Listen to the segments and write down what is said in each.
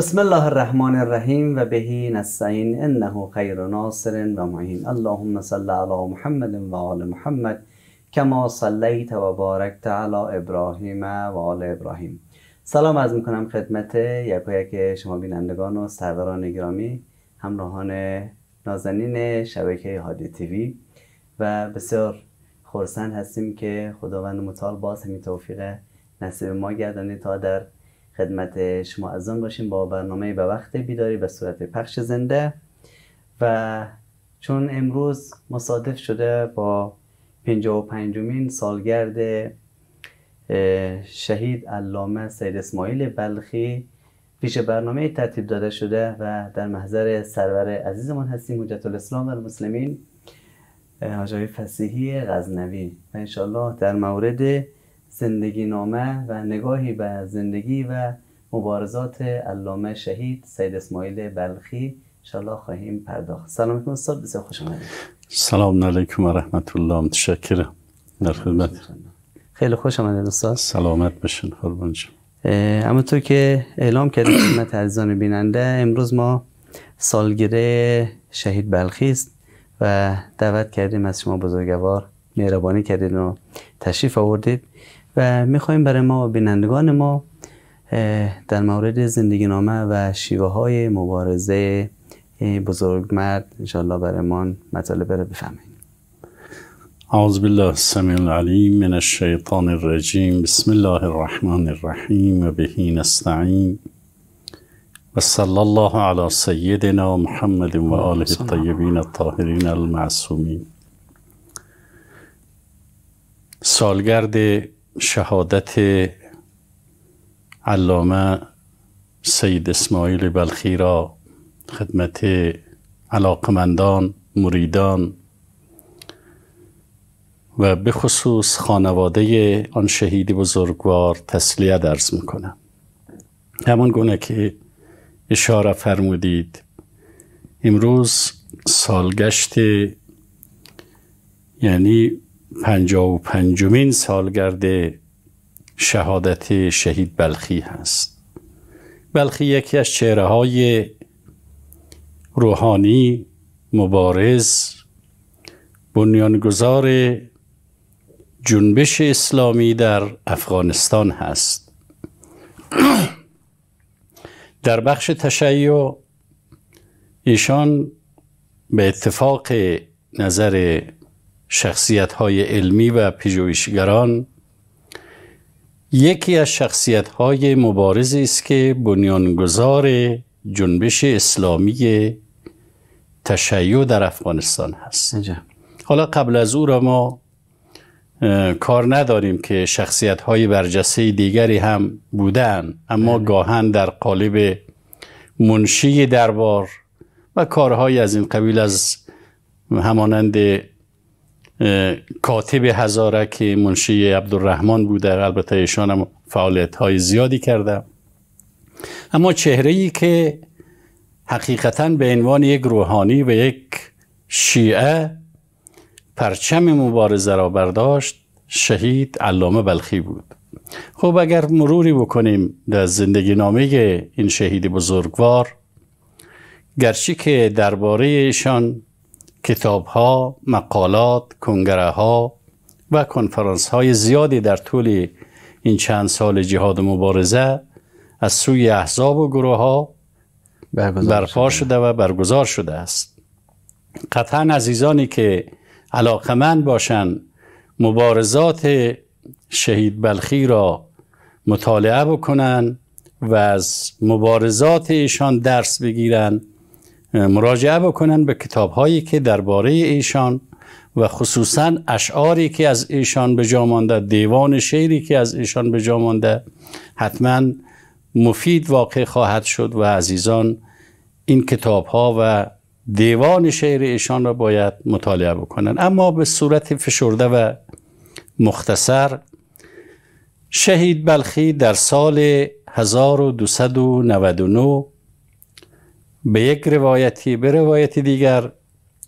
بسم الله الرحمن الرحیم و بهی نستعین انه خیر ناصر و معین اللهم صل علی محمد و آل محمد کما صلیت و بارکت علی ابراهیم و آل ابراهیم سلام از میکنم خدمت یک یک شما بینندگان و سروران گرامی همراهان نازنین شبکه هادی تیوی و بسیار خورسند هستیم که خداوند متعال باز همین توفیق نصیب ما گردانی تا در خدمت شما از باشیم با برنامه به وقت بیداری به صورت پخش زنده و چون امروز مصادف شده با پنجا و پنجمین سالگرد شهید علامه سید اسماعیل بلخی پیش برنامه ترتیب داده شده و در محضر سرور عزیزمان هستیم حجت الاسلام و المسلمین آجای فسیحی غزنوی و انشالله در مورد زندگی نامه و نگاهی به زندگی و مبارزات علامه شهید سید اسماعیل بلخی انشاءالله خواهیم پرداخت سلام علیکم استاد بسیار خوش آمدید سلام علیکم و رحمت الله متشکرم در خدمت خیلی خوش آمدید استاد سلامت بشین قربان اما تو که اعلام کردیم خدمت عزیزان بیننده امروز ما سالگیره شهید بلخی است و دعوت کردیم از شما بزرگوار مهربانی کردید و تشریف آوردید و میخوایم برای ما و بینندگان ما در مورد زندگی نامه و شیوه های مبارزه بزرگ مرد انشاءالله برای ما مطالب رو بفهمیم عوض بالله السمیع العلیم من الشیطان الرجیم بسم الله الرحمن الرحیم وبه و صلی الله علی سیدنا محمد و آله الطیبین الطاهرین المعصومین سالگرد شهادت علامه سید اسماعیل بلخی را خدمت علاقمندان مریدان و به خصوص خانواده آن شهید بزرگوار تسلیه درز میکنم همان گونه که اشاره فرمودید امروز سالگشت یعنی پنجا و پنجمین سالگرد شهادت شهید بلخی هست بلخی یکی از چهره های روحانی مبارز بنیانگذار جنبش اسلامی در افغانستان هست در بخش تشیع ایشان به اتفاق نظر شخصیت های علمی و پژوهشگران یکی از شخصیت های مبارزی است که بنیانگذار جنبش اسلامی تشیع در افغانستان هست حالا قبل از او را ما کار نداریم که شخصیت های برجسته دیگری هم بودن اما اه. بله. گاهن در قالب منشی دربار و کارهای از این قبیل از همانند کاتب هزاره که منشی عبدالرحمن بوده البته ایشان هم فعالیت های زیادی کرده اما چهره ای که حقیقتا به عنوان یک روحانی و یک شیعه پرچم مبارزه را برداشت شهید علامه بلخی بود خب اگر مروری بکنیم در زندگی نامه این شهید بزرگوار گرچه که درباره ایشان کتاب ها، مقالات، کنگره ها و کنفرانس های زیادی در طول این چند سال جهاد مبارزه از سوی احزاب و گروه ها برپا شده و برگزار شده است قطعا عزیزانی که علاقمند باشند مبارزات شهید بلخی را مطالعه بکنند و از مبارزات ایشان درس بگیرند مراجعه بکنن به کتاب هایی که درباره ایشان و خصوصا اشعاری که از ایشان به جا مانده دیوان شعری که از ایشان به جا مانده حتما مفید واقع خواهد شد و عزیزان این کتاب ها و دیوان شعر ایشان را باید مطالعه بکنن اما به صورت فشرده و مختصر شهید بلخی در سال 1299 به یک روایتی به روایت دیگر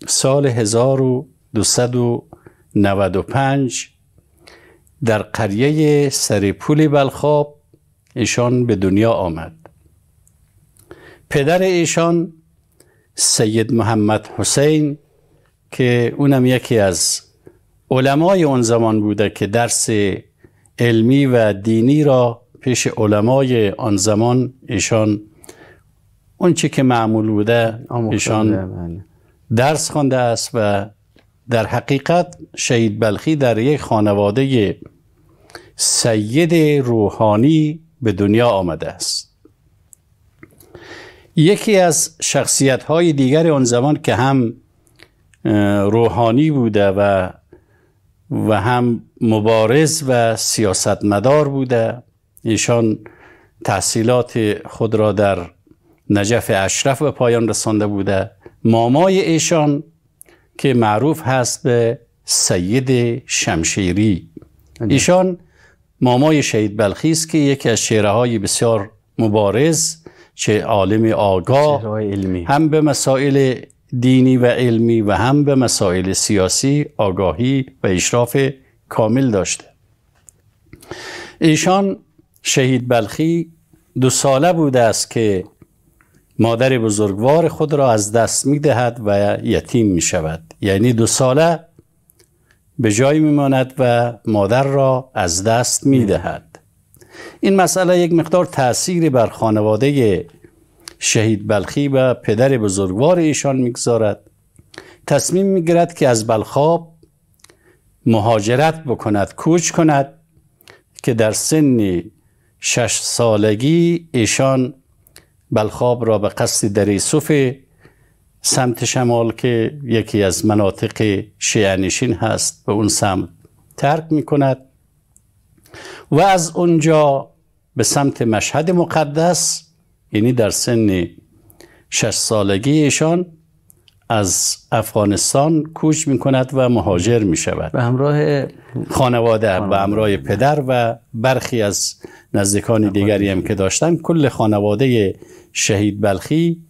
سال 1295 در قریه سرپولی بلخاب ایشان به دنیا آمد پدر ایشان سید محمد حسین که اونم یکی از علمای اون زمان بوده که درس علمی و دینی را پیش علمای آن زمان ایشان اون چی که معمول بوده ایشان بله. درس خوانده است و در حقیقت شهید بلخی در یک خانواده سید روحانی به دنیا آمده است یکی از شخصیت های دیگر آن زمان که هم روحانی بوده و و هم مبارز و سیاستمدار بوده ایشان تحصیلات خود را در نجف اشرف به پایان رسانده بوده مامای ایشان که معروف هست به سید شمشیری ایشان مامای شهید بلخی است که یکی از شعره های بسیار مبارز چه عالم آگاه علمی. هم به مسائل دینی و علمی و هم به مسائل سیاسی آگاهی و اشراف کامل داشته ایشان شهید بلخی دو ساله بوده است که مادر بزرگوار خود را از دست می دهد و یتیم می شود یعنی دو ساله به جای می ماند و مادر را از دست می دهد این مسئله یک مقدار تأثیری بر خانواده شهید بلخی و پدر بزرگوار ایشان گذارد تصمیم میگیرد که از بلخاب مهاجرت بکند کوچ کند که در سن شش سالگی ایشان بلخاب را به قصد دری صوف سمت شمال که یکی از مناطق شیعنشین هست به اون سمت ترک می کند و از اونجا به سمت مشهد مقدس یعنی در سن شش سالگی ایشان از افغانستان کوچ می کند و مهاجر می شود به همراه خانواده به همراه پدر و برخی از نزدیکان دیگری هم که داشتن کل خانواده شهید بلخی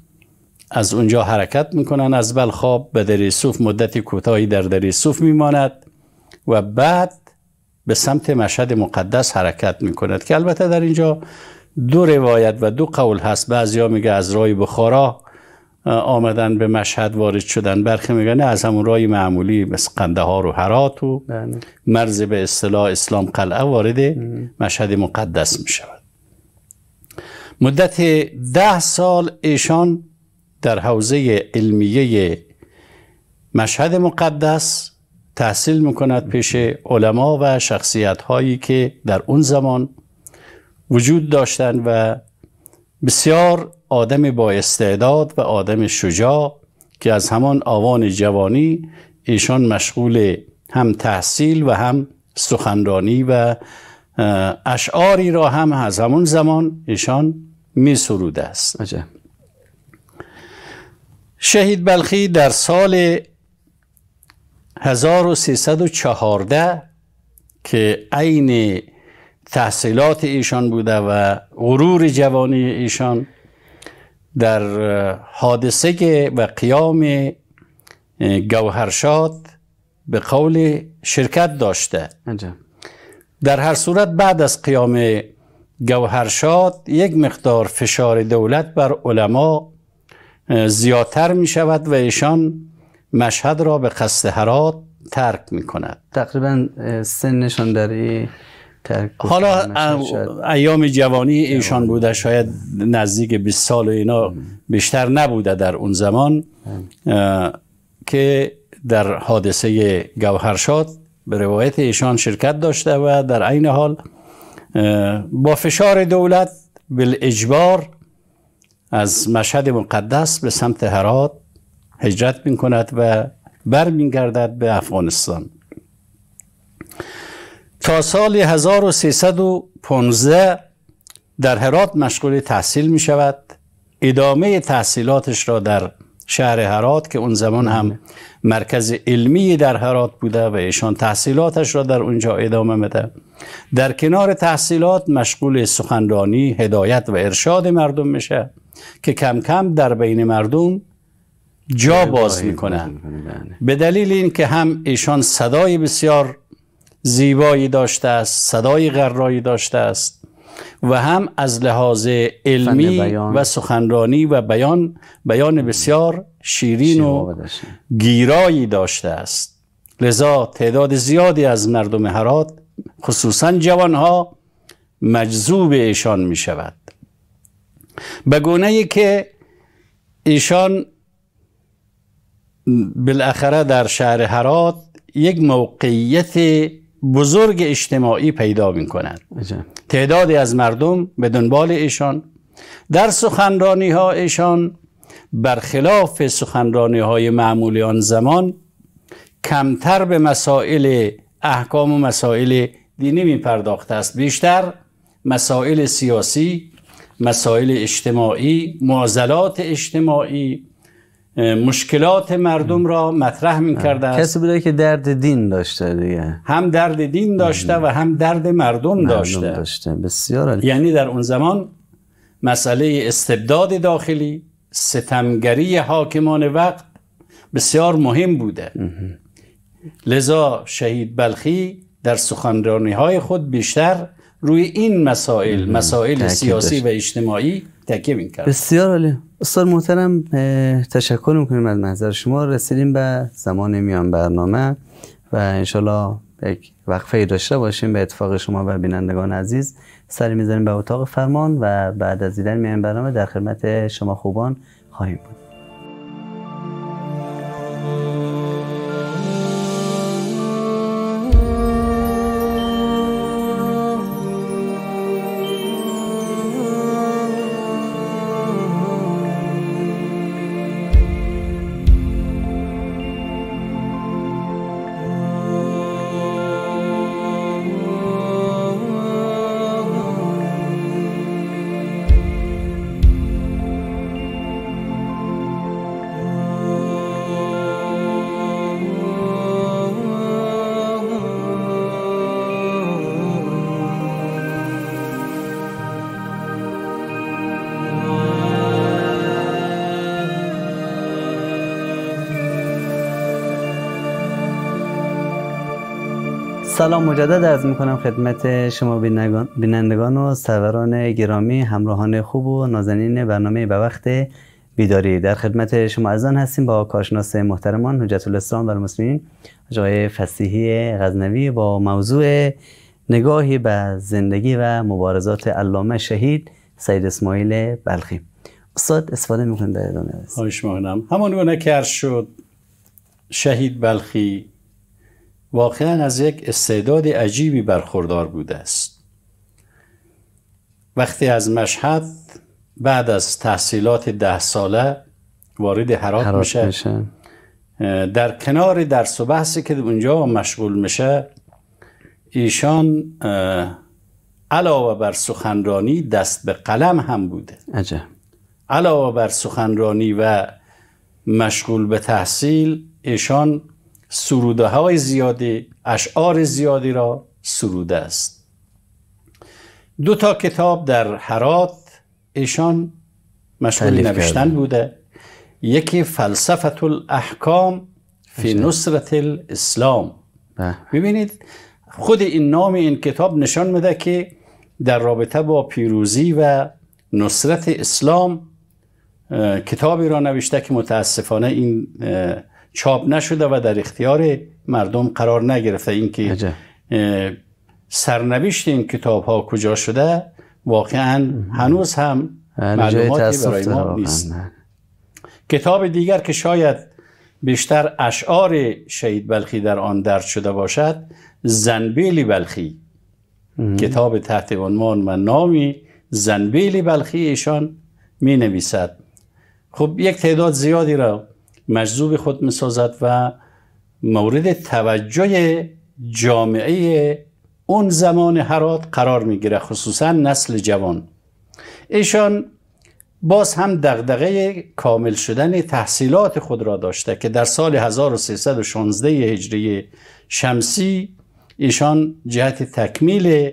از اونجا حرکت میکنن از بلخاب به دریسوف مدتی کوتاهی در دریسوف میماند و بعد به سمت مشهد مقدس حرکت میکند که البته در اینجا دو روایت و دو قول هست بعضیا میگه از رای بخارا آمدن به مشهد وارد شدن برخی میگن از همون رای معمولی مثل قندهار و هرات و بله. مرز به اصطلاح اسلام قلعه وارد مشهد مقدس میشود مدت ده سال ایشان در حوزه علمیه مشهد مقدس تحصیل میکند پیش علما و شخصیت هایی که در اون زمان وجود داشتند و بسیار آدم با استعداد و آدم شجاع که از همان آوان جوانی ایشان مشغول هم تحصیل و هم سخنرانی و اشعاری را هم از همون زمان ایشان می سروده است شهید بلخی در سال 1314 که عین تحصیلات ایشان بوده و غرور جوانی ایشان در حادثه و قیام گوهرشاد به قول شرکت داشته در هر صورت بعد از قیام گوهرشاد یک مقدار فشار دولت بر علما زیادتر می شود و ایشان مشهد را به قصد هرات ترک می کند تقریبا سنشان در حالا ایام جوانی ایشان بوده شاید نزدیک 20 سال و اینا بیشتر نبوده در اون زمان که در حادثه گوهرشاد به روایت ایشان شرکت داشته و در عین حال با فشار دولت بالاجبار از مشهد مقدس به سمت هرات هجرت می کند و برمیگردد به افغانستان تا سال 1315 در هرات مشغول تحصیل می شود ادامه تحصیلاتش را در شهر هرات که اون زمان هم مرکز علمی در هرات بوده و ایشان تحصیلاتش را در اونجا ادامه میده در کنار تحصیلات مشغول سخنرانی هدایت و ارشاد مردم میشه که کم کم در بین مردم جا باز میکنن بله. به دلیل اینکه هم ایشان صدای بسیار زیبایی داشته است صدای غرایی داشته است و هم از لحاظ علمی و سخنرانی و بیان بیان بسیار شیرین و گیرایی داشته است لذا تعداد زیادی از مردم هرات خصوصا جوانها مجذوب ایشان می شود به گونه ای که ایشان بالاخره در شهر هرات یک موقعیت بزرگ اجتماعی پیدا می کند تعدادی از مردم به دنبال ایشان در سخنرانی ها ایشان برخلاف سخنرانی های معمولی آن زمان کمتر به مسائل احکام و مسائل دینی می پرداخته است بیشتر مسائل سیاسی مسائل اجتماعی معضلات اجتماعی مشکلات مردم را مطرح می کرده کسی بوده که درد دین داشته دیگه هم درد دین داشته و هم درد مردم داشته, بسیار یعنی در اون زمان مسئله استبداد داخلی ستمگری حاکمان وقت بسیار مهم بوده لذا شهید بلخی در سخنرانی های خود بیشتر روی این مسائل مسائل سیاسی و اجتماعی تکیه کرد. بسیار عالی استاد محترم تشکر میکنیم از محضر شما رسیدیم به زمان میان برنامه و انشالله یک وقفه داشته باشیم به اتفاق شما و بینندگان عزیز سری میزنیم به اتاق فرمان و بعد از دیدن میان برنامه در خدمت شما خوبان خواهیم بود سلام مجدد از میکنم خدمت شما بینندگان و سروران گرامی همراهان خوب و نازنین برنامه به وقت بیداری در خدمت شما آن هستیم با کارشناس محترمان حجت الاسلام و المسلمین جای فسیحی غزنوی با موضوع نگاهی به زندگی و مبارزات علامه شهید سید اسماعیل بلخی استاد استفاده میکنم در ادامه خواهش که شد شهید بلخی واقعا از یک استعداد عجیبی برخوردار بوده است وقتی از مشهد بعد از تحصیلات ده ساله وارد حرات, میشه. در کنار درس و بحثی که اونجا مشغول میشه ایشان علاوه بر سخنرانی دست به قلم هم بوده عجب. علاوه بر سخنرانی و مشغول به تحصیل ایشان سروده های زیادی اشعار زیادی را سروده است دو تا کتاب در حرات ایشان مشغول نوشتن بوده یکی فلسفت الاحکام فی نصرت الاسلام ببینید خود این نام این کتاب نشان میده که در رابطه با پیروزی و نصرت اسلام کتابی را نوشته که متاسفانه این چاپ نشده و در اختیار مردم قرار نگرفته اینکه سرنوشت این کتاب ها کجا شده واقعا هنوز هم معلوماتی برای ما نیست کتاب دیگر که شاید بیشتر اشعار شهید بلخی در آن درد شده باشد زنبیل بلخی کتاب تحت عنوان و نامی زنبیل بلخی ایشان می نویسد خب یک تعداد زیادی را مجذوب خود میسازد و مورد توجه جامعه اون زمان هرات قرار میگیره خصوصا نسل جوان ایشان باز هم دغدغه کامل شدن تحصیلات خود را داشته که در سال 1316 هجری شمسی ایشان جهت تکمیل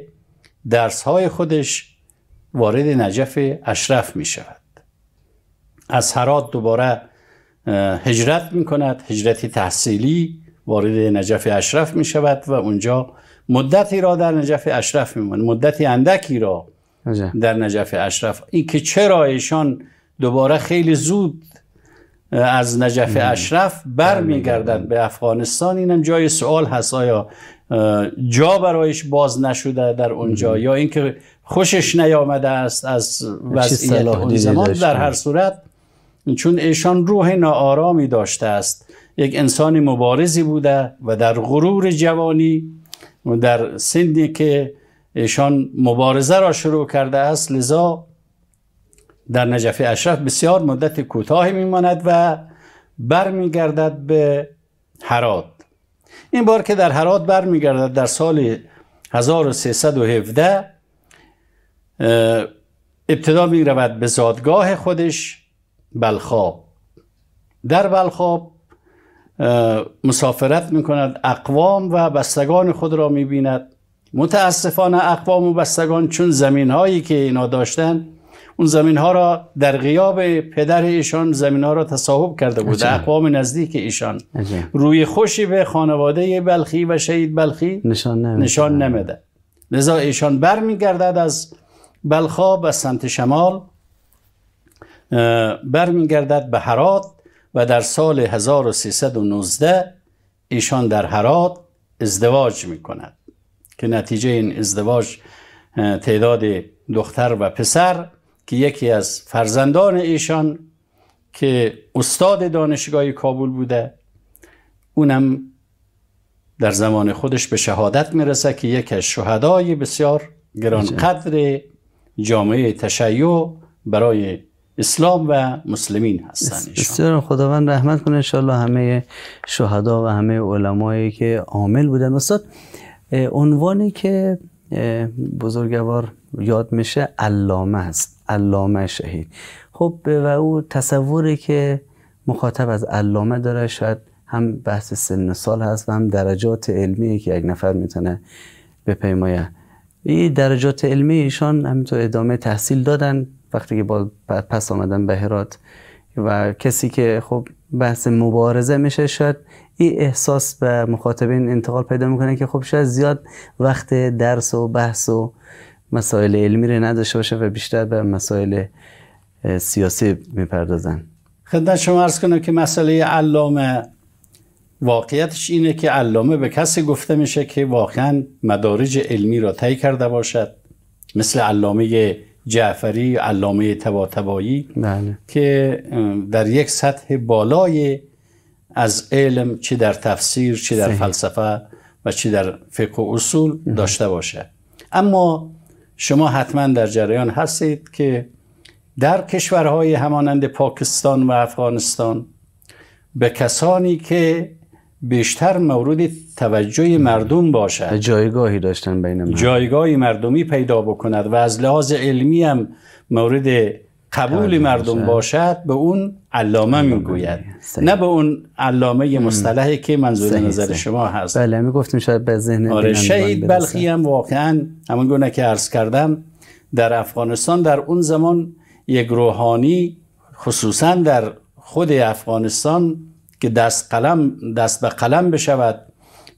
درسهای خودش وارد نجف اشرف می شود از هرات دوباره هجرت می کند هجرتی تحصیلی وارد نجف اشرف می شود و اونجا مدتی را در نجف اشرف می مدتی اندکی را در نجف اشرف این که چرا ایشان دوباره خیلی زود از نجف اشرف بر به افغانستان اینم جای سوال هست آیا جا برایش باز نشده در اونجا یا اینکه خوشش نیامده است از وضعیت اون زمان در هر صورت چون ایشان روح ناآرامی داشته است یک انسان مبارزی بوده و در غرور جوانی و در سنی که ایشان مبارزه را شروع کرده است لذا در نجف اشرف بسیار مدت کوتاهی میماند و برمیگردد به هرات این بار که در هرات برمیگردد در سال 1317 ابتدا می رود به زادگاه خودش بلخاب در بلخاب مسافرت می کند اقوام و بستگان خود را می بیند متاسفانه اقوام و بستگان چون زمین هایی که اینا داشتن اون زمین ها را در غیاب پدر ایشان زمین ها را تصاحب کرده بود اقوام نزدیک ایشان روی خوشی به خانواده بلخی و شهید بلخی نشان نمیده, نشان نمیده. ایشان برمیگردد از بلخا به سمت شمال برمیگردد به هرات و در سال 1319 ایشان در هرات ازدواج می کند که نتیجه این ازدواج تعداد دختر و پسر که یکی از فرزندان ایشان که استاد دانشگاه کابل بوده اونم در زمان خودش به شهادت میرسه که یکی از شهدای بسیار گرانقدر جامعه تشیع برای اسلام و مسلمین هستن بسیار خداوند رحمت کنه انشاءالله همه شهدا و همه علمایی که عامل بودن استاد عنوانی که بزرگوار یاد میشه علامه است علامه شهید خب و او تصوری که مخاطب از علامه داره شاید هم بحث سن سال هست و هم درجات علمی که یک نفر میتونه بپیمایه این درجات علمی ایشان همینطور ادامه تحصیل دادن وقتی که با پس آمدن به هرات و کسی که خب بحث مبارزه میشه شد این احساس به مخاطبین انتقال پیدا میکنه که خب شاید زیاد وقت درس و بحث و مسائل علمی رو نداشته باشه و بیشتر به مسائل سیاسی میپردازن خدمت شما ارز کنم که مسئله علامه واقعیتش اینه که علامه به کسی گفته میشه که واقعا مدارج علمی را طی کرده باشد مثل علامه جعفری علامه تباتبایی بله. که در یک سطح بالای از علم چه در تفسیر چه در فلسفه و چه در فقه و اصول بله. داشته باشه اما شما حتما در جریان هستید که در کشورهای همانند پاکستان و افغانستان به کسانی که بیشتر مورد توجه مردم باشد جایگاهی داشتن بین مردم جایگاهی مردمی پیدا بکند و از لحاظ علمی هم مورد قبول مردم باشد به اون علامه میگوید نه به اون علامه مصطلحی که منظور نظر شما هست بله می شاید به ذهن آره شهید بلخی هم واقعا همون گونه که عرض کردم در افغانستان در اون زمان یک روحانی خصوصا در خود افغانستان که دست, قلم دست به قلم بشود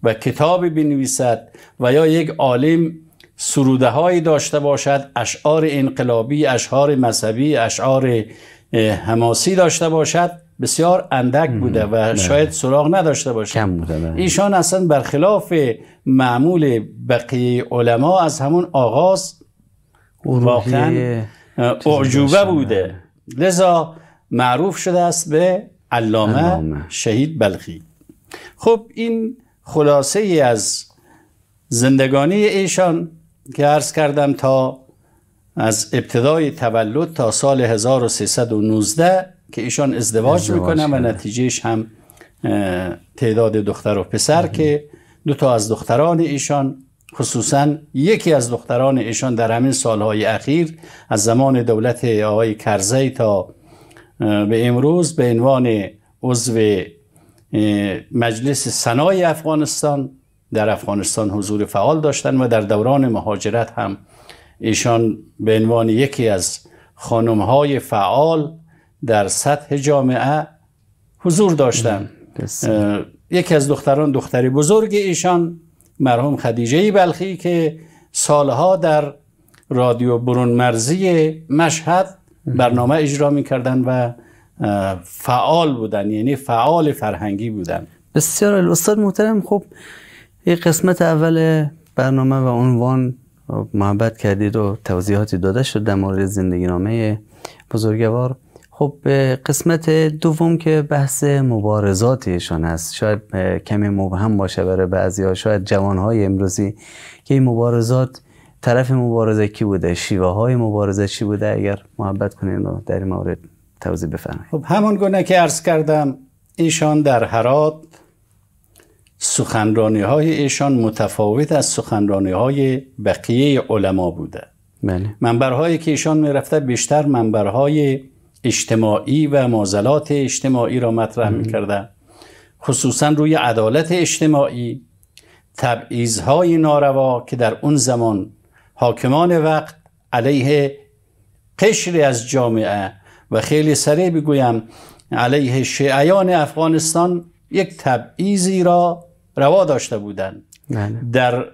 و کتابی بنویسد و یا یک عالم سروده هایی داشته باشد اشعار انقلابی اشعار مذهبی اشعار حماسی داشته باشد بسیار اندک بوده و شاید سراغ نداشته باشد کم بوده ایشان اصلا برخلاف معمول بقیه علما از همون آغاز واقعا اعجوبه بوده لذا معروف شده است به علامه شهید بلخی خب این خلاصه ای از زندگانی ایشان که عرض کردم تا از ابتدای تولد تا سال 1319 که ایشان ازدواج, ازدواج و نتیجهش هم تعداد دختر و پسر که دو تا از دختران ایشان خصوصا یکی از دختران ایشان در همین سالهای اخیر از زمان دولت آقای کرزی تا به امروز به عنوان عضو مجلس سنای افغانستان در افغانستان حضور فعال داشتند و در دوران مهاجرت هم ایشان به عنوان یکی از های فعال در سطح جامعه حضور داشتند یکی از دختران دختری بزرگ ایشان مرحوم خدیجه بلخی که سالها در رادیو برون مرزی مشهد برنامه اجرا میکردن و فعال بودن یعنی فعال فرهنگی بودن بسیار استاد محترم خب یه قسمت اول برنامه و عنوان محبت کردید و توضیحاتی داده شد در مورد زندگی نامه بزرگوار خب قسمت دوم که بحث مبارزات است شاید کمی مبهم باشه برای بعضی ها شاید جوانهای امروزی که این مبارزات طرف مبارزه کی بوده شیوه های مبارزه چی بوده اگر محبت کنید در این مورد توضیح بفرمایید خب همان گونه که عرض کردم ایشان در هرات سخنرانی های ایشان متفاوت از سخنرانی های بقیه علما بوده بله. منبرهایی که ایشان میرفته بیشتر منبرهای اجتماعی و مازلات اجتماعی را مطرح میکرده خصوصا روی عدالت اجتماعی های ناروا که در اون زمان حاکمان وقت علیه قشری از جامعه و خیلی سریع بگویم علیه شیعیان افغانستان یک تبعیزی را روا داشته بودند بله. در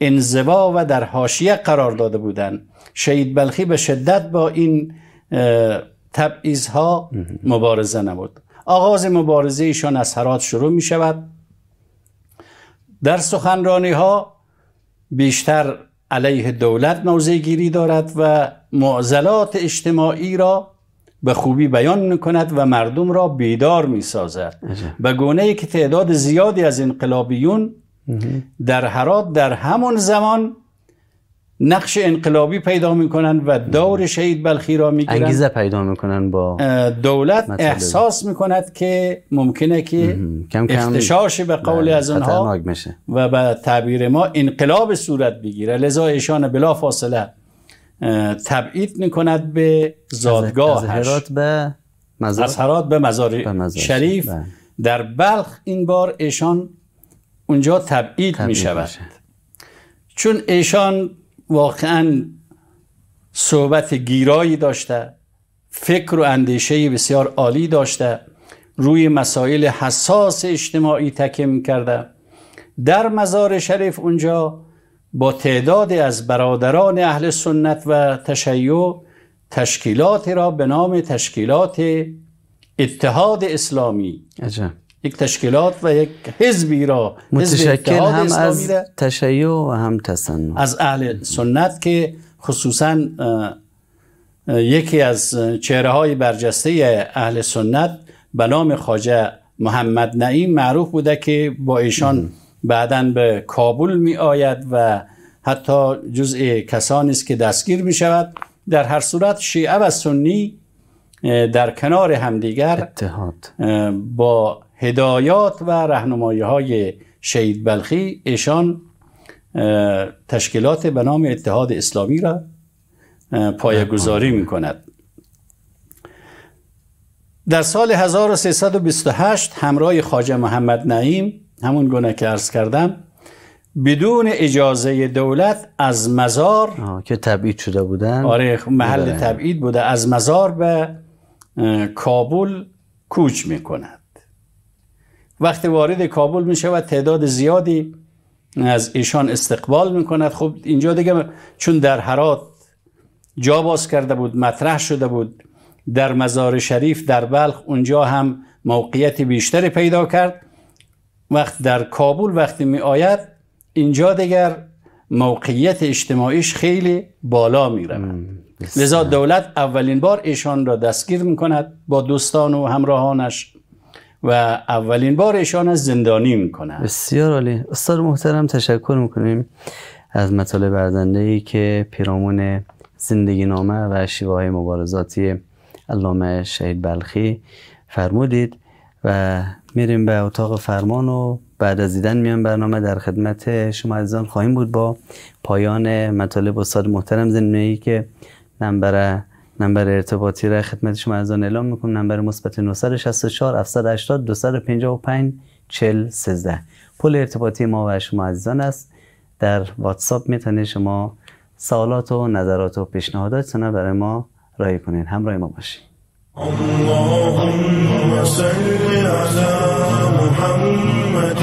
انزوا و در حاشیه قرار داده بودند شهید بلخی به شدت با این تبعیض ها مبارزه نبود آغاز مبارزه ایشان از حرات شروع می شود در سخنرانی ها بیشتر علیه دولت موضع گیری دارد و معضلات اجتماعی را به خوبی بیان می و مردم را بیدار می سازد به گونه ای که تعداد زیادی از انقلابیون در هرات در همان زمان نقش انقلابی پیدا میکنن و دور شهید بلخی را میگیرن انگیزه پیدا میکنن با دولت احساس میکند که ممکنه که اختشاش به بله، قول از آنها میشه. و به تعبیر ما انقلاب صورت بگیره لذا ایشان بلا فاصله تبعید میکند به زادگاهش از هرات به مزار, به مزار, شریف بله. در بلخ این بار ایشان اونجا تبعید, تبعید چون ایشان واقعا صحبت گیرایی داشته فکر و اندیشه بسیار عالی داشته روی مسائل حساس اجتماعی تکم کرده در مزار شریف اونجا با تعداد از برادران اهل سنت و تشیع تشکیلات را به نام تشکیلات اتحاد اسلامی عجب. یک تشکیلات و یک حزبی را متشکل هم از تشیع و هم تصنع از اهل سنت که خصوصا یکی از چهره های برجسته اهل سنت به نام خواجه محمد نعیم معروف بوده که با ایشان بعدا به کابل می آید و حتی جزء کسانی است که دستگیر می شود در هر صورت شیعه و سنی در کنار همدیگر اتحاد با هدایات و رهنمایی های شهید بلخی ایشان تشکیلات به نام اتحاد اسلامی را پایگذاری بله. می کند در سال 1328 همراه خاجه محمد نعیم همون گونه که عرض کردم بدون اجازه دولت از مزار که تبعید شده بودن آره محل بله. تبعید بوده از مزار به کابل کوچ می کند وقتی وارد کابل می شود تعداد زیادی از ایشان استقبال می کند خب اینجا دیگه چون در حرات جا باز کرده بود مطرح شده بود در مزار شریف در بلخ اونجا هم موقعیت بیشتری پیدا کرد وقت در کابل وقتی می آید اینجا دیگر موقعیت اجتماعیش خیلی بالا می رود لذا دولت اولین بار ایشان را دستگیر می کند با دوستان و همراهانش و اولین بار ایشان از زندانی میکنن بسیار عالی استاد محترم تشکر میکنیم از مطالب برزنده ای که پیرامون زندگی نامه و شیوه های مبارزاتی علامه شهید بلخی فرمودید و میریم به اتاق فرمان و بعد از دیدن میان برنامه در خدمت شما عزیزان خواهیم بود با پایان مطالب استاد محترم زندگی که نمبر نمبر ارتباطی را خدمت شما از آن اعلام میکنم نمبر مثبت 964 780 255 40 13 پل ارتباطی ما و شما عزیزان است در واتساپ میتونید شما سوالات و نظرات و پیشنهاداتتون برای ما رای کنید همراه ما باشید اللهم صل علی محمد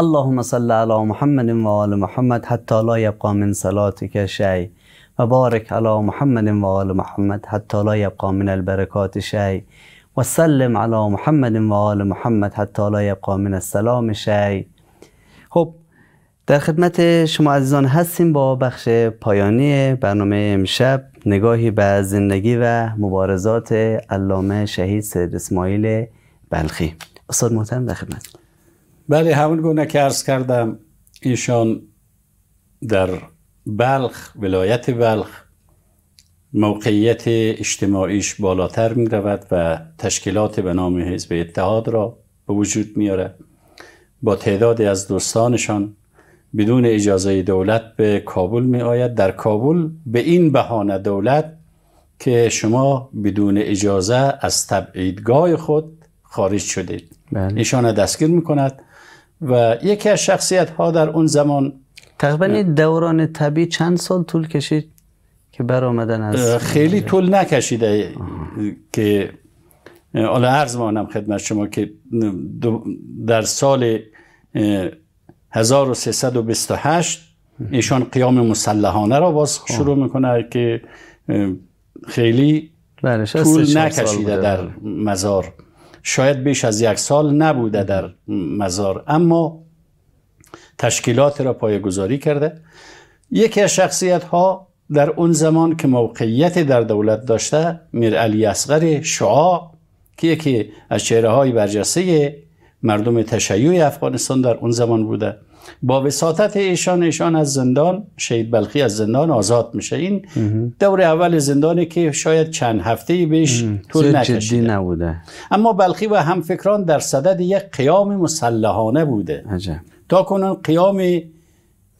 اللهم صل علی محمد و آل محمد حتی لا یبقی من صلاتک شی و بارک علی محمد و آل محمد حتی لا یبقی من البرکات شیء و سلم علی محمد و آل محمد حتی لا یبقی من السلام شیء خب در خدمت شما عزیزان هستیم با بخش پایانی برنامه امشب نگاهی به زندگی و مبارزات علامه شهید سید اسماعیل بلخی استاد محترم در خدمت بله همون گونه که ارز کردم ایشان در بلخ ولایت بلخ موقعیت اجتماعیش بالاتر می رود و تشکیلات به نام حزب اتحاد را به وجود میاره با تعدادی از دوستانشان بدون اجازه دولت به کابل می آید در کابل به این بهانه دولت که شما بدون اجازه از تبعیدگاه خود خارج شدید بله. ایشان دستگیر می کند و یکی از شخصیت ها در اون زمان تقریبا دوران طبی چند سال طول کشید که برآمدن از خیلی طول نکشیده که حالا عرض مانم خدمت شما که در سال 1328 ایشان قیام مسلحانه را باز خب. شروع میکنه که خیلی بله، طول نکشیده در مزار شاید بیش از یک سال نبوده در مزار اما تشکیلات را پایگذاری کرده یکی از شخصیت ها در اون زمان که موقعیت در دولت داشته میر علی اصغر شعا که یکی از چهره های برجسته مردم تشیع افغانستان در اون زمان بوده با وساطت ایشان ایشان از زندان شهید بلخی از زندان آزاد میشه این دور اول زندانی که شاید چند هفته بیش طول نکشیده نبوده اما بلخی و همفکران در صدد یک قیام مسلحانه بوده عجب. تا کنون قیام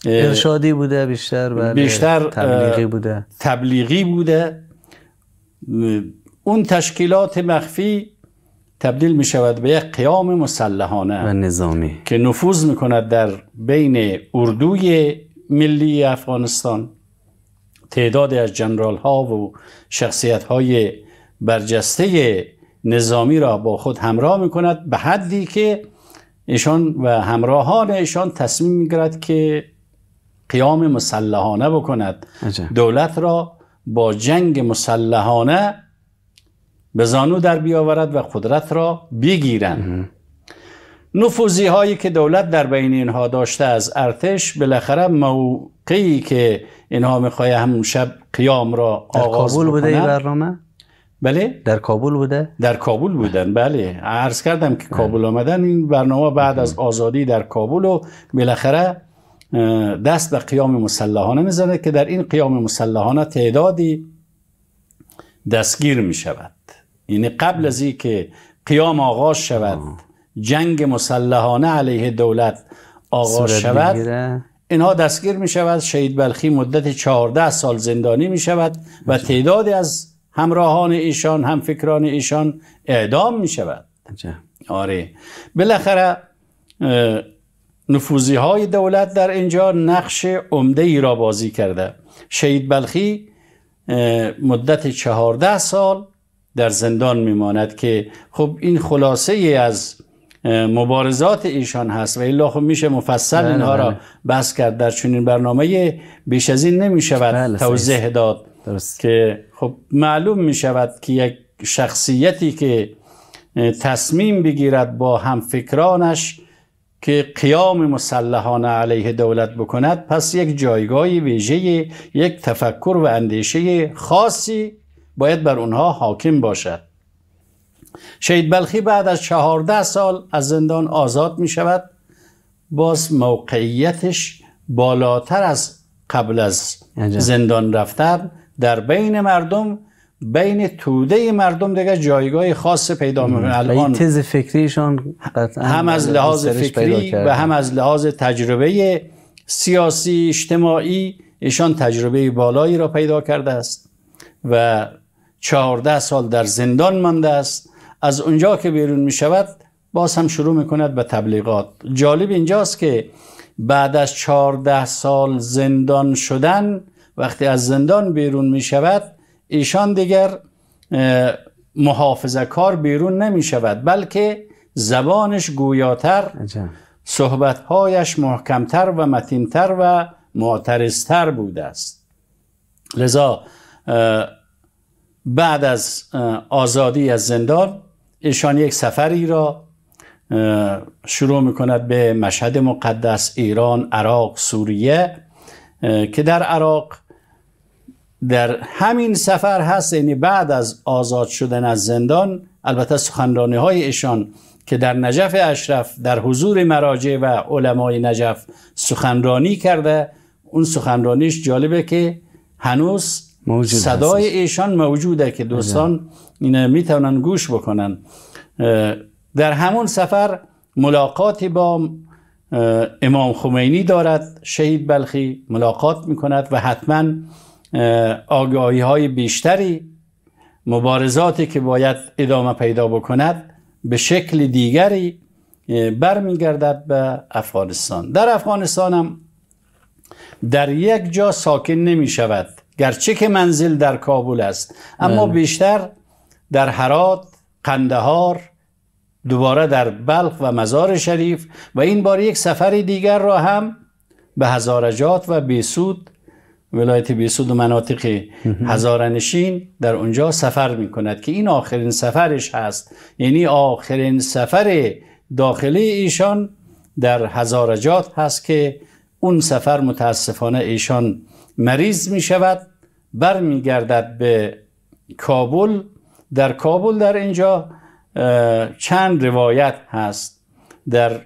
ارشادی بوده بیشتر بله. بیشتر تبلیغی بوده تبلیغی بوده اون تشکیلات مخفی تبدیل می شود به یک قیام مسلحانه و نظامی که نفوذ می کند در بین اردوی ملی افغانستان تعداد از جنرال ها و شخصیت های برجسته نظامی را با خود همراه می کند به حدی که ایشان و همراهان ایشان تصمیم میگیرد که قیام مسلحانه بکند دولت را با جنگ مسلحانه به زانو در بیاورد و قدرت را بگیرند نفوزی هایی که دولت در بین اینها داشته از ارتش بالاخره موقعی که اینها میخواه همون شب قیام را آغاز در کابل بوده این برنامه؟ بله در کابل بوده؟ در کابل بودن بله عرض کردم که بله. کابل آمدن این برنامه بعد از آزادی در کابل و بالاخره دست به قیام مسلحانه میزنه که در این قیام مسلحانه تعدادی دستگیر میشود یعنی قبل از که قیام آغاز شود جنگ مسلحانه علیه دولت آغاز شود اینها دستگیر می شود شهید بلخی مدت 14 سال زندانی می شود و تعدادی از همراهان ایشان هم فکران ایشان اعدام می شود آره بالاخره نفوزی های دولت در اینجا نقش عمده ای را بازی کرده شهید بلخی مدت 14 سال در زندان میماند که خب این خلاصه ای از مبارزات ایشان هست و الا خب میشه مفصل بله، اینها را بس بله. کرد در چنین برنامه بیش از این نمیشود بله، توضیح داد درست. که خب معلوم میشود که یک شخصیتی که تصمیم بگیرد با همفکرانش که قیام مسلحانه علیه دولت بکند پس یک جایگاهی ویژه یک تفکر و اندیشه خاصی باید بر اونها حاکم باشد شهید بلخی بعد از چهارده سال از زندان آزاد می شود باز موقعیتش بالاتر از قبل از زندان رفتن در بین مردم بین توده مردم دیگه جایگاه خاص پیدا میکنه الان تز فکریشان هم از لحاظ فکری و هم از لحاظ تجربه سیاسی اجتماعی ایشان تجربه بالایی را پیدا کرده است و چهارده سال در زندان مانده است از اونجا که بیرون می شود باز هم شروع می کند به تبلیغات جالب اینجاست که بعد از چهارده سال زندان شدن وقتی از زندان بیرون می شود ایشان دیگر محافظه کار بیرون نمی شود بلکه زبانش گویاتر صحبتهایش محکمتر و متینتر و معترستر بوده است لذا بعد از آزادی از زندان ایشان یک سفری را شروع میکند به مشهد مقدس ایران عراق سوریه که در عراق در همین سفر هست یعنی بعد از آزاد شدن از زندان البته سخنرانی های ایشان که در نجف اشرف در حضور مراجع و علمای نجف سخنرانی کرده اون سخنرانیش جالبه که هنوز صدای ایشان موجوده که دوستان می میتونن گوش بکنن در همون سفر ملاقاتی با امام خمینی دارد شهید بلخی ملاقات میکند و حتما آگاهی های بیشتری مبارزاتی که باید ادامه پیدا بکند به شکل دیگری برمیگردد به افغانستان در افغانستان هم در یک جا ساکن نمی شود گرچه که منزل در کابل است اما بله. بیشتر در هرات قندهار دوباره در بلخ و مزار شریف و این بار یک سفر دیگر را هم به هزارجات و بیسود ولایت بیسود و مناطق هزارنشین در اونجا سفر می کند که این آخرین سفرش هست یعنی آخرین سفر داخلی ایشان در هزارجات هست که اون سفر متاسفانه ایشان مریض می شود برمیگردد به کابل در کابل در اینجا چند روایت هست در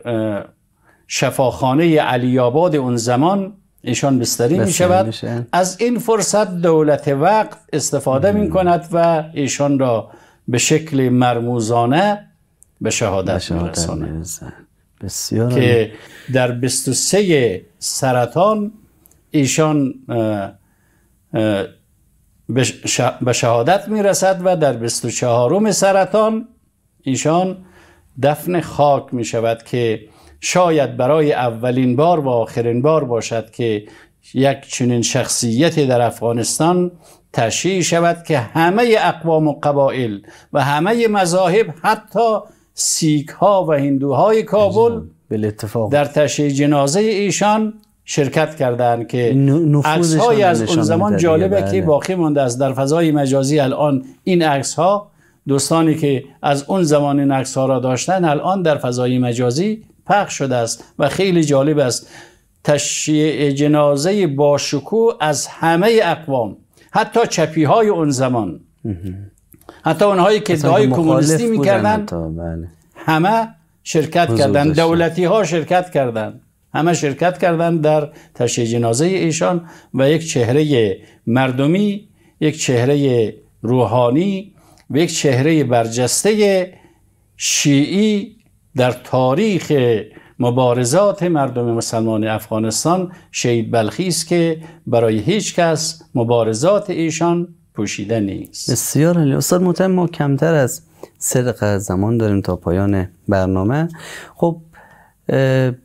شفاخانه علی آباد اون زمان ایشان بستری می شود از این فرصت دولت وقت استفاده می کند و ایشان را به شکل مرموزانه به شهادت می بسیار که در 23 سرطان ایشان به شهادت میرسد و در 24 سرطان ایشان دفن خاک می شود که شاید برای اولین بار و آخرین بار باشد که یک چنین شخصیتی در افغانستان تشیع شود که همه اقوام و قبایل و همه مذاهب حتی سیک ها و هندوهای کابل بله، در تشییع جنازه ایشان شرکت کردن که عکس های از اون زمان جالبه که بله. باقی مانده است در فضای مجازی الان این عکس ها دوستانی که از اون زمان این عکس ها را داشتن الان در فضای مجازی پخش شده است و خیلی جالب است تشییع جنازه باشکو از همه اقوام حتی چپی های اون زمان حتی اونهایی که دای کمونیستی میکردن بله. همه شرکت کردن دولتی ها شرکت کردند همه شرکت کردند در تشییع جنازه ایشان و یک چهره مردمی یک چهره روحانی و یک چهره برجسته شیعی در تاریخ مبارزات مردم مسلمان افغانستان شهید بلخی است که برای هیچ کس مبارزات ایشان پوشیده نیست بسیار علی استاد متهم ما کمتر از سرق زمان داریم تا پایان برنامه خب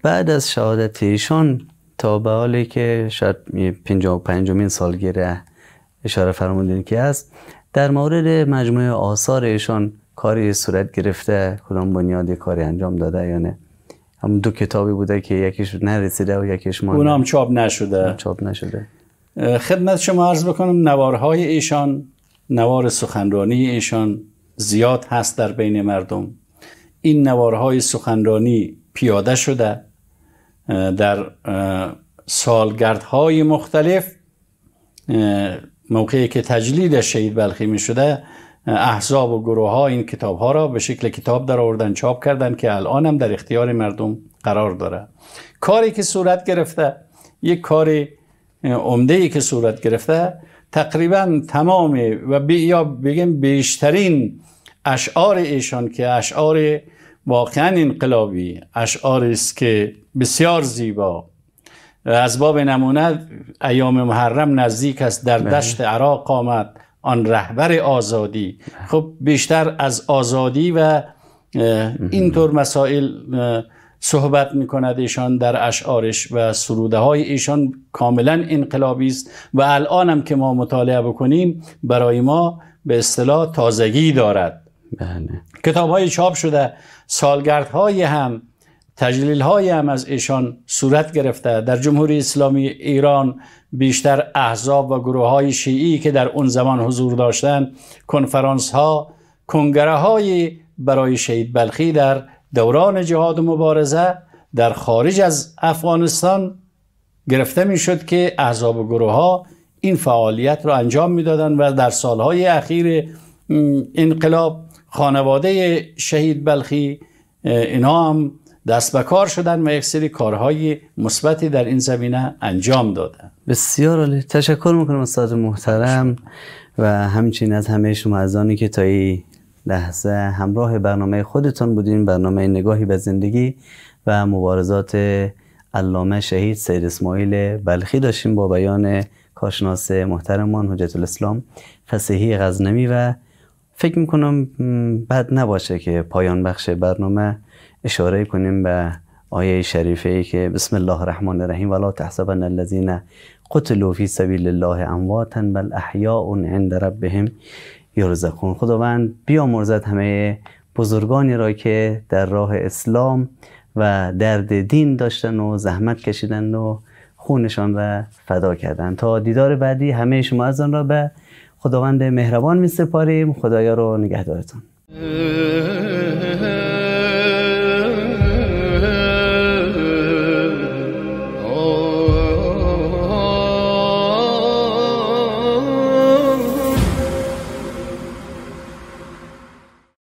بعد از شهادت ایشان تا به حالی که شاید پنجا و پنجمین سالگیره اشاره فرمودین که هست در مورد مجموعه آثار ایشان کاری صورت گرفته کدام بنیاد کاری انجام داده یا نه هم دو کتابی بوده که یکیش نرسیده و یکیش مانده اونام چاپ نشده چاپ نشده خدمت شما عرض بکنم نوارهای ایشان نوار سخنرانی ایشان زیاد هست در بین مردم این نوارهای سخنرانی پیاده شده در سالگردهای مختلف موقعی که تجلید شهید بلخی می شده احزاب و گروه ها این کتاب ها را به شکل کتاب در آوردن چاپ کردند که الان هم در اختیار مردم قرار داره کاری که صورت گرفته یک کار عمده ای که صورت گرفته تقریبا تمام و یا بگیم بیشترین اشعار ایشان که اشعار واقعا انقلابی اشعاری است که بسیار زیبا از باب نمونه ایام محرم نزدیک است در بله. دشت عراق آمد آن رهبر آزادی خب بیشتر از آزادی و اینطور مسائل صحبت میکند ایشان در اشعارش و سروده های ایشان کاملا انقلابی است و الان هم که ما مطالعه بکنیم برای ما به اصطلاح تازگی دارد بله. کتاب های چاپ شده سالگرد های هم تجلیل های هم از ایشان صورت گرفته در جمهوری اسلامی ایران بیشتر احزاب و گروه های شیعی که در اون زمان حضور داشتند کنفرانس ها کنگره های برای شهید بلخی در دوران جهاد و مبارزه در خارج از افغانستان گرفته می شد که احزاب و گروه ها این فعالیت را انجام میدادند و در سالهای اخیر انقلاب خانواده شهید بلخی اینا هم دست به کار شدن و یک سری کارهای مثبتی در این زمینه انجام دادن بسیار عالی تشکر میکنم استاد محترم و همچنین از همه شما از آنی که تا این لحظه همراه برنامه خودتان بودین برنامه نگاهی به زندگی و مبارزات علامه شهید سید اسماعیل بلخی داشتیم با بیان کارشناس محترمان حجت الاسلام فسیحی غزنمی و فکر میکنم بد نباشه که پایان بخش برنامه اشاره کنیم به آیه شریفه ای که بسم الله الرحمن الرحیم ولا تحسبن الذين قتلوا في سبيل الله امواتا بل احياء عند ربهم يرزقون خداوند بیامرزد همه بزرگانی را که در راه اسلام و درد دین داشتن و زحمت کشیدن و خونشان و فدا کردند تا دیدار بعدی همه شما از آن را به خداوند مهربان می سپاریم خدایا رو نگهدارتون.